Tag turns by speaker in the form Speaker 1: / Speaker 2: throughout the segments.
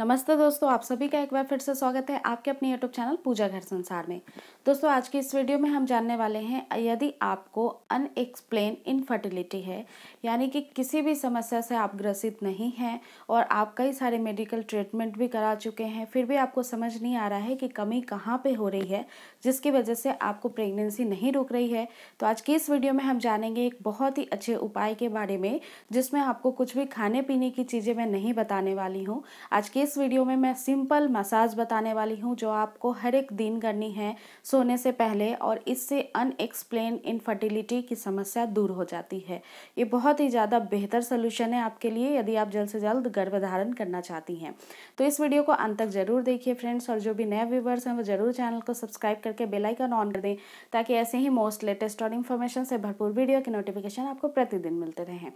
Speaker 1: नमस्ते दोस्तों आप सभी का एक बार फिर से स्वागत है आपके अपने यूट्यूब चैनल पूजा घर संसार में दोस्तों आज की इस वीडियो में हम जानने वाले हैं यदि आपको अनएक्सप्लेन इनफर्टिलिटी है यानी कि किसी भी समस्या से आप ग्रसित नहीं हैं और आप कई सारे मेडिकल ट्रीटमेंट भी करा चुके हैं फिर भी आपको समझ नहीं आ रहा है कि कमी कहाँ पर हो रही है जिसकी वजह से आपको प्रेगनेंसी नहीं रुक रही है तो आज की इस वीडियो में हम जानेंगे एक बहुत ही अच्छे उपाय के बारे में जिसमें आपको कुछ भी खाने पीने की चीज़ें मैं नहीं बताने वाली हूँ आज की इस वीडियो में मैं सिंपल मसाज बताने वाली हूँ जो आपको हर एक दिन करनी है सोने से पहले और इससे अनएक्सप्लेन इनफर्टिलिटी की समस्या दूर हो जाती है ये बहुत ही ज़्यादा बेहतर सोल्यूशन है आपके लिए यदि आप जल्द से जल्द गर्भधारण करना चाहती हैं तो इस वीडियो को अंत तक ज़रूर देखिए फ्रेंड्स और जो भी नए व्यूवर्स हैं वो ज़रूर चैनल को सब्सक्राइब करके बेलाइकन ऑन कर दें ताकि ऐसे ही मोस्ट लेटेस्ट और इन्फॉर्मेशन से भरपूर वीडियो की नोटिफिकेशन आपको प्रतिदिन मिलते रहें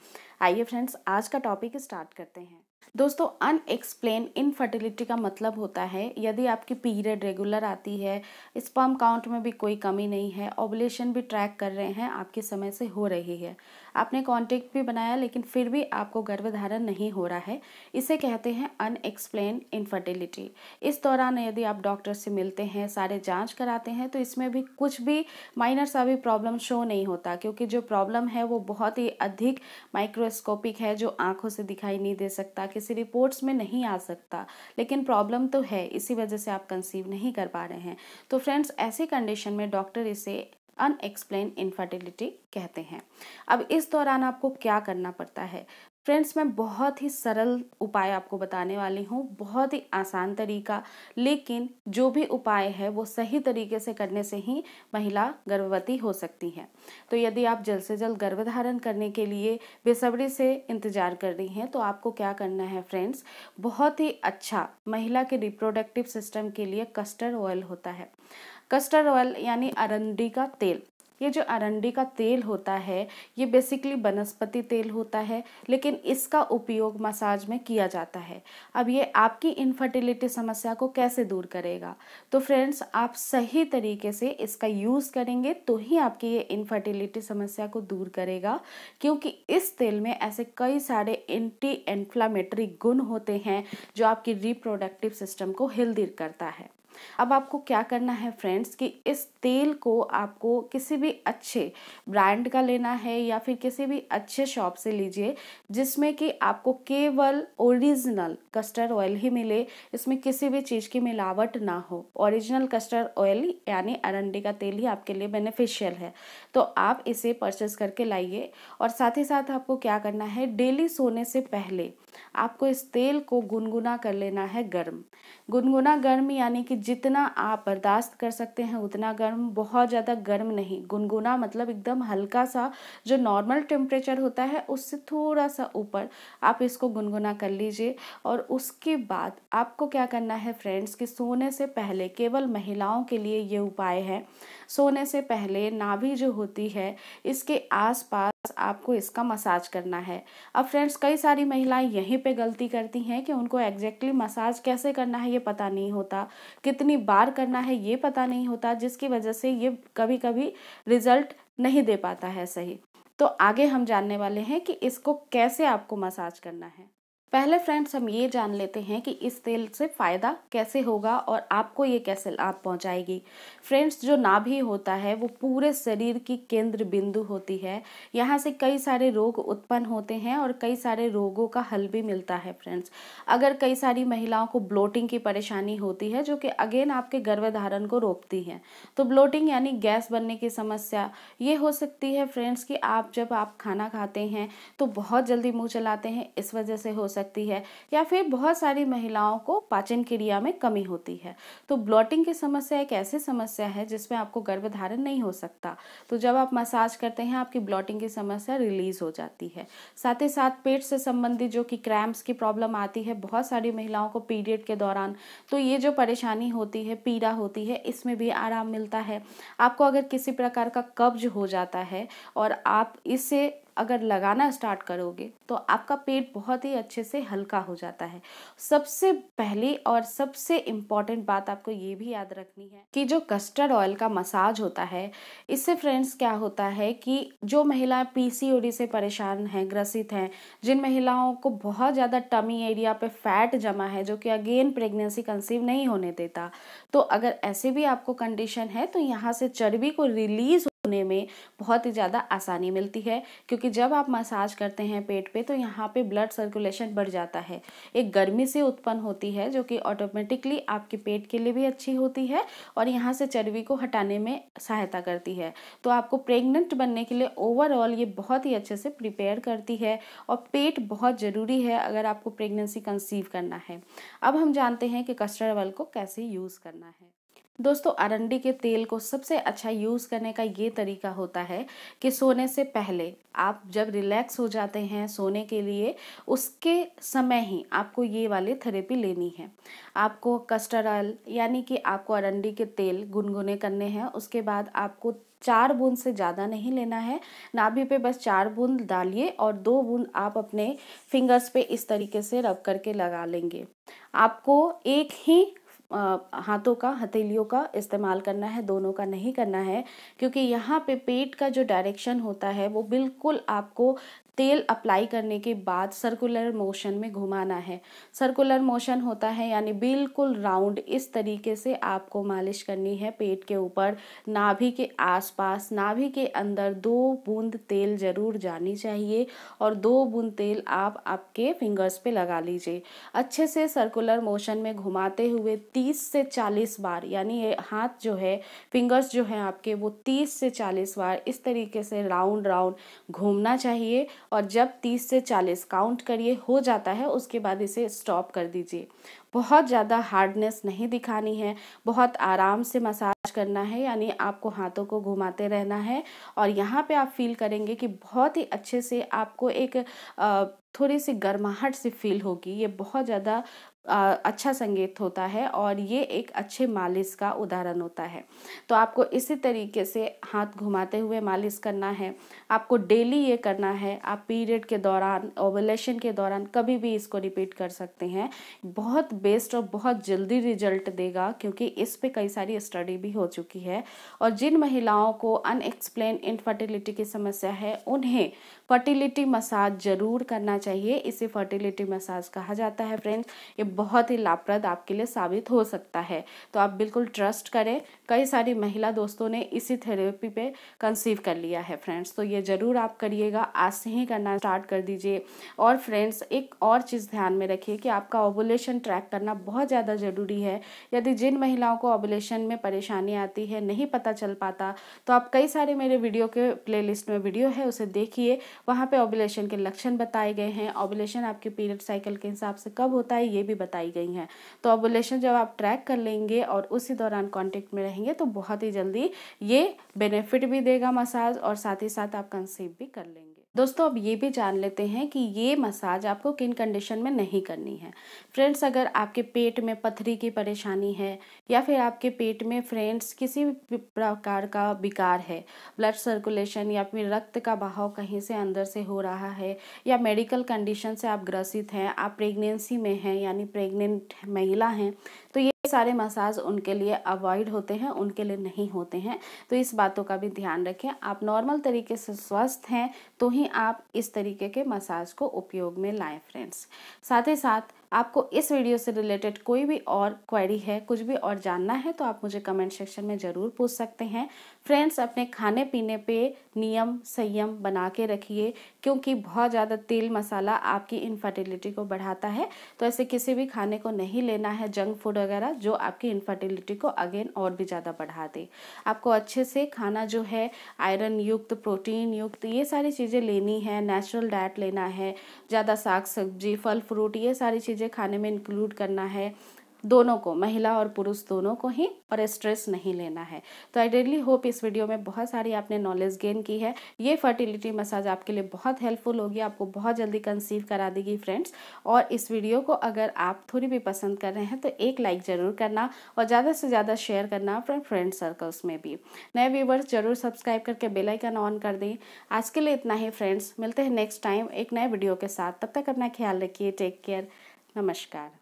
Speaker 1: आइए फ्रेंड्स आज का टॉपिक स्टार्ट करते हैं दोस्तों अनएक्सप्लेन इनफर्टिलिटी का मतलब होता है यदि आपकी पीरियड रेगुलर आती है स्पर्म काउंट में भी कोई कमी नहीं है ओबलेशन भी ट्रैक कर रहे हैं आपके समय से हो रही है आपने कॉन्टेक्ट भी बनाया लेकिन फिर भी आपको गर्भधारण नहीं हो रहा है इसे कहते हैं अनएक्सप्लेन इनफर्टिलिटी इस दौरान यदि आप डॉक्टर से मिलते हैं सारे जाँच कराते हैं तो इसमें भी कुछ भी माइनर सा भी प्रॉब्लम शो नहीं होता क्योंकि जो प्रॉब्लम है वो बहुत ही अधिक माइक्रोस्कोपिक है जो आँखों से दिखाई नहीं दे सकता किसी रिपोर्ट्स में नहीं आ सकता लेकिन प्रॉब्लम तो है इसी वजह से आप कंसीव नहीं कर पा रहे हैं तो फ्रेंड्स ऐसी कंडीशन में डॉक्टर इसे अनएक्सप्लेन इनफर्टिलिटी कहते हैं अब इस दौरान आपको क्या करना पड़ता है फ्रेंड्स मैं बहुत ही सरल उपाय आपको बताने वाली हूँ बहुत ही आसान तरीका लेकिन जो भी उपाय है वो सही तरीके से करने से ही महिला गर्भवती हो सकती है तो यदि आप जल्द से जल्द गर्भधारण करने के लिए बेसब्री से इंतज़ार कर रही हैं तो आपको क्या करना है फ्रेंड्स बहुत ही अच्छा महिला के रिप्रोडक्टिव सिस्टम के लिए कस्टर्ड ऑयल होता है कस्टर्ड ऑयल यानी अरंडी का तेल ये जो अरंडी का तेल होता है ये बेसिकली बनस्पति तेल होता है लेकिन इसका उपयोग मसाज में किया जाता है अब ये आपकी इनफर्टिलिटी समस्या को कैसे दूर करेगा तो फ्रेंड्स आप सही तरीके से इसका यूज़ करेंगे तो ही आपकी ये इनफर्टिलिटी समस्या को दूर करेगा क्योंकि इस तेल में ऐसे कई सारे एंटी इन्फ्लामेटरी गुण होते हैं जो आपकी रिप्रोडक्टिव सिस्टम को हेल्दी करता है अब आपको क्या करना है फ्रेंड्स कि इस तेल को आपको किसी भी अच्छे ब्रांड का लेना है या फिर किसी भी अच्छे शॉप से लीजिए जिसमें कि आपको केवल ओरिजिनल कस्टर्ड ऑयल ही मिले इसमें किसी भी चीज़ की मिलावट ना हो ओरिजिनल कस्टर्ड ऑयल यानी अरंडी का तेल ही आपके लिए बेनिफिशियल है तो आप इसे परचेस करके लाइए और साथ ही साथ आपको क्या करना है डेली सोने से पहले आपको इस तेल को गुनगुना कर लेना है गर्म गुनगुना गर्म यानी कि जितना आप बर्दाश्त कर सकते हैं उतना गर्म बहुत ज़्यादा गर्म नहीं गुनगुना मतलब एकदम हल्का सा जो नॉर्मल टेम्परेचर होता है उससे थोड़ा सा ऊपर आप इसको गुनगुना कर लीजिए और उसके बाद आपको क्या करना है फ्रेंड्स कि सोने से पहले केवल महिलाओं के लिए ये उपाय है सोने से पहले नाभि जो होती है इसके आसपास आपको इसका मसाज करना है अब फ्रेंड्स कई सारी महिलाएं यहीं पे गलती करती हैं कि उनको एग्जैक्टली मसाज कैसे करना है ये पता नहीं होता कितनी बार करना है ये पता नहीं होता जिसकी वजह से ये कभी कभी रिजल्ट नहीं दे पाता है सही तो आगे हम जानने वाले हैं कि इसको कैसे आपको मसाज करना है पहले फ्रेंड्स हम ये जान लेते हैं कि इस तेल से फ़ायदा कैसे होगा और आपको ये कैसे लाभ पहुंचाएगी फ्रेंड्स जो नाभि होता है वो पूरे शरीर की केंद्र बिंदु होती है यहाँ से कई सारे रोग उत्पन्न होते हैं और कई सारे रोगों का हल भी मिलता है फ्रेंड्स अगर कई सारी महिलाओं को ब्लोटिंग की परेशानी होती है जो कि अगेन आपके गर्भधारण को रोकती है तो ब्लोटिंग यानी गैस बनने की समस्या ये हो सकती है फ्रेंड्स कि आप जब आप खाना खाते हैं तो बहुत जल्दी मुँह चलाते हैं इस वजह से हो सकता सकती है या फिर बहुत सारी महिलाओं को पाचन क्रिया में कमी होती है तो ब्लॉटिंग की समस्या एक ऐसी समस्या है जिसमें आपको गर्भधारण नहीं हो सकता तो जब आप मसाज करते हैं आपकी ब्लॉटिंग की समस्या रिलीज हो जाती है साथ ही साथ पेट से संबंधित जो कि क्रैम्प्स की प्रॉब्लम आती है बहुत सारी महिलाओं को पीरियड के दौरान तो ये जो परेशानी होती है पीड़ा होती है इसमें भी आराम मिलता है आपको अगर किसी प्रकार का कब्ज हो जाता है और आप इससे अगर लगाना स्टार्ट करोगे तो आपका पेट बहुत ही अच्छे से हल्का हो जाता है सबसे पहली और सबसे इम्पॉर्टेंट बात आपको ये भी याद रखनी है कि जो कस्टर्ड ऑयल का मसाज होता है इससे फ्रेंड्स क्या होता है कि जो महिलाएं पीसीओडी से परेशान हैं ग्रसित हैं जिन महिलाओं को बहुत ज़्यादा टमी एरिया पे फैट जमा है जो कि अगेन प्रेगनेंसी कंसीव नहीं होने देता तो अगर ऐसे भी आपको कंडीशन है तो यहाँ से चर्बी को रिलीज होने में बहुत ही ज़्यादा आसानी मिलती है क्योंकि जब आप मसाज करते हैं पेट पे तो यहाँ पे ब्लड सर्कुलेशन बढ़ जाता है एक गर्मी से उत्पन्न होती है जो कि ऑटोमेटिकली आपके पेट के लिए भी अच्छी होती है और यहाँ से चर्बी को हटाने में सहायता करती है तो आपको प्रेग्नेंट बनने के लिए ओवरऑल ये बहुत ही अच्छे से प्रिपेयर करती है और पेट बहुत ज़रूरी है अगर आपको प्रेगनेंसी कंसीव करना है अब हम जानते हैं कि कस्टर्ड ऑयल को कैसे यूज़ करना है दोस्तों अरंडी के तेल को सबसे अच्छा यूज़ करने का ये तरीका होता है कि सोने से पहले आप जब रिलैक्स हो जाते हैं सोने के लिए उसके समय ही आपको ये वाली थेरेपी लेनी है आपको कस्टर ऑयल यानी कि आपको अरंडी के तेल गुनगुने करने हैं उसके बाद आपको चार बूंद से ज़्यादा नहीं लेना है नाभि पे बस चार बूंद डालिए और दो बूंद आप अपने फिंगर्स पे इस तरीके से रब करके लगा लेंगे आपको एक ही हाथों का हथेलियों का इस्तेमाल करना है दोनों का नहीं करना है क्योंकि यहाँ पे पेट का जो डायरेक्शन होता है वो बिल्कुल आपको तेल अप्लाई करने के बाद सर्कुलर मोशन में घुमाना है सर्कुलर मोशन होता है यानी बिल्कुल राउंड इस तरीके से आपको मालिश करनी है पेट के ऊपर नाभि के आसपास नाभि के अंदर दो बूंद तेल ज़रूर जानी चाहिए और दो बूंद तेल आप आपके फिंगर्स पे लगा लीजिए अच्छे से सर्कुलर मोशन में घुमाते हुए तीस से चालीस बार यानी हाथ जो है फिंगर्स जो है आपके वो तीस से चालीस बार इस तरीके से राउंड राउंड घूमना चाहिए और जब 30 से 40 काउंट करिए हो जाता है उसके बाद इसे स्टॉप कर दीजिए बहुत ज़्यादा हार्डनेस नहीं दिखानी है बहुत आराम से मसाज करना है यानी आपको हाथों को घुमाते रहना है और यहाँ पे आप फील करेंगे कि बहुत ही अच्छे से आपको एक थोड़ी सी गर्माहट सी फील होगी ये बहुत ज़्यादा अच्छा संगीत होता है और ये एक अच्छे मालिश का उदाहरण होता है तो आपको इसी तरीके से हाथ घुमाते हुए मालिश करना है आपको डेली ये करना है आप पीरियड के दौरान ओवलेशन के दौरान कभी भी इसको रिपीट कर सकते हैं बहुत बेस्ट और बहुत जल्दी रिजल्ट देगा क्योंकि इस पर कई सारी स्टडी भी हो चुकी है और जिन महिलाओं को अनएक्सप्लेन इनफर्टिलिटी की समस्या है उन्हें फर्टिलिटी मसाज ज़रूर करना चाहिए इसे फर्टिलिटी मसाज कहा जाता है फ्रेंड्स ये बहुत ही लाभप्रद आपके लिए साबित हो सकता है तो आप बिल्कुल ट्रस्ट करें कई सारी महिला दोस्तों ने इसी थेरेपी पे कंसीव कर लिया है फ्रेंड्स तो ये ज़रूर आप करिएगा आज से ही करना स्टार्ट कर दीजिए और फ्रेंड्स एक और चीज़ ध्यान में रखिए कि आपका ओबुलेशन ट्रैक करना बहुत ज़्यादा ज़रूरी है यदि जिन महिलाओं को ओबुलेशन में परेशानी आती है नहीं पता चल पाता तो आप कई सारे मेरे वीडियो के प्ले में वीडियो है उसे देखिए वहाँ पर ओबुलेशन के लक्षण बताए गए हैं ओबुलेशन आपके पीरियड साइकिल के हिसाब से कब होता है ये भी बताई गई हैं तो ओबुलेशन जब आप ट्रैक कर लेंगे और उसी दौरान कॉन्टेक्ट में रहेंगे तो बहुत ही जल्दी ये बेनिफिट भी देगा मसाज और साथ ही साथ आप कंसीव भी कर लेंगे दोस्तों अब ये भी जान लेते हैं कि ये मसाज आपको किन कंडीशन में नहीं करनी है फ्रेंड्स अगर आपके पेट में पथरी की परेशानी है या फिर आपके पेट में फ्रेंड्स किसी भी प्रकार का विकार है ब्लड सर्कुलेशन या फिर रक्त का बहाव कहीं से अंदर से हो रहा है या मेडिकल कंडीशन से आप ग्रसित हैं आप प्रेगनेंसी में हैं यानी प्रेग्नेंट महिला हैं तो ये सारे मसाज उनके लिए अवॉइड होते हैं उनके लिए नहीं होते हैं तो इस बातों का भी ध्यान रखें आप नॉर्मल तरीके से स्वस्थ हैं तो ही आप इस तरीके के मसाज को उपयोग में लाएं फ्रेंड्स साथ ही साथ आपको इस वीडियो से रिलेटेड कोई भी और क्वेरी है कुछ भी और जानना है तो आप मुझे कमेंट सेक्शन में ज़रूर पूछ सकते हैं फ्रेंड्स अपने खाने पीने पे नियम संयम बना के रखिए क्योंकि बहुत ज़्यादा तेल मसाला आपकी इनफर्टिलिटी को बढ़ाता है तो ऐसे किसी भी खाने को नहीं लेना है जंक फूड वगैरह जो आपकी इनफर्टिलिटी को अगेन और भी ज़्यादा बढ़ा दे आपको अच्छे से खाना जो है आयरन युक्त प्रोटीन युक्त ये सारी चीज़ें लेनी है नेचुरल डाइट लेना है ज़्यादा साग सब्जी फल फ्रूट ये सारी चीज़ें चीज़ें खाने में इंक्लूड करना है दोनों को महिला और पुरुष दोनों को ही और स्ट्रेस नहीं लेना है तो आई रियली होप इस वीडियो में बहुत सारी आपने नॉलेज गेन की है ये फर्टिलिटी मसाज आपके लिए बहुत हेल्पफुल होगी आपको बहुत जल्दी कंसीव करा देगी फ्रेंड्स और इस वीडियो को अगर आप थोड़ी भी पसंद कर रहे हैं तो एक लाइक ज़रूर करना और ज़्यादा से ज़्यादा शेयर करना अपने फ्रेंड सर्कल्स में भी नए व्यूवर्स ज़रूर सब्सक्राइब करके बेलाइकन ऑन कर दें आज के लिए इतना ही फ्रेंड्स मिलते हैं नेक्स्ट टाइम एक नए वीडियो के साथ तब तक अपना ख्याल रखिए टेक केयर Namaskar.